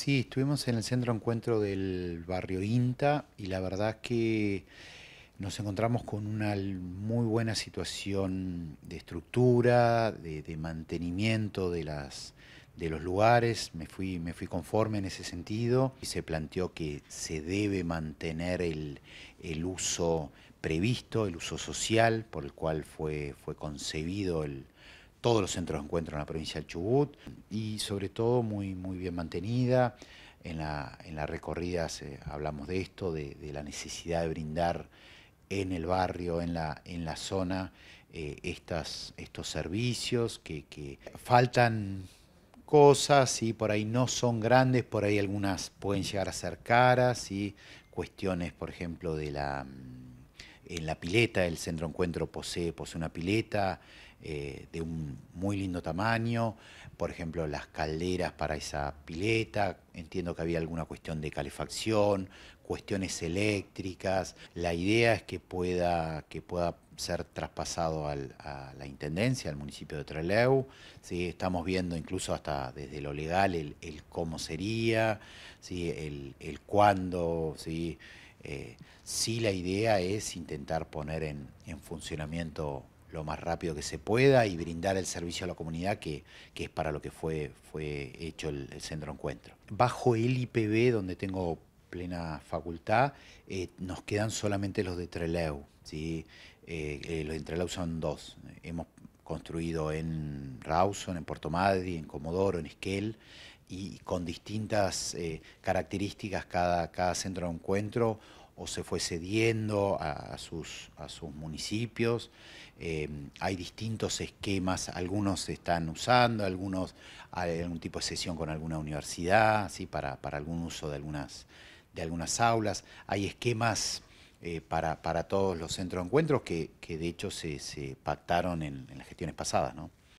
Sí, estuvimos en el centro encuentro del barrio INTA y la verdad que nos encontramos con una muy buena situación de estructura, de, mantenimiento de las de los lugares, me fui, me fui conforme en ese sentido y se planteó que se debe mantener el, el uso previsto, el uso social por el cual fue, fue concebido el, todos los centros de encuentro en la provincia de Chubut y sobre todo muy, muy bien mantenida. En la, en la recorrida hablamos de esto, de, la necesidad de brindar en el barrio, en la, en la zona, eh, estas, estos servicios que, que faltan cosas y por ahí no son grandes, por ahí algunas pueden llegar a ser caras y cuestiones, por ejemplo, de la mm, en la pileta, el centro encuentro posee, posee una pileta eh, de un muy lindo tamaño, por ejemplo las calderas para esa pileta, entiendo que había alguna cuestión de calefacción, cuestiones eléctricas, la idea es que pueda, que pueda ser traspasado a la Intendencia, al municipio de Trelew. ¿sí? Estamos viendo incluso hasta desde lo legal el, cómo sería, ¿sí? el, el cuándo, ¿sí? Eh, sí la idea es intentar poner en, funcionamiento lo más rápido que se pueda y brindar el servicio a la comunidad que, es para lo que fue, hecho el, centro encuentro. Bajo el IPB, donde tengo plena facultad, eh, nos quedan solamente los de Treleu. ¿sí? Eh, los de Treleu son dos. Hemos construido en Rawson, en Puerto Madri, en Comodoro, en Esquel, y con distintas eh, características cada, cada centro de encuentro o se fue cediendo a, sus, a sus, municipios. Em, hay distintos esquemas, algunos se están usando, algunos hay algún tipo de sesión con alguna universidad, para, para algún uso de algunas, de algunas aulas. Hay esquemas eh, para, para, todos los centros de encuentros que, que de hecho se, pactaron en, en las gestiones pasadas, ¿no?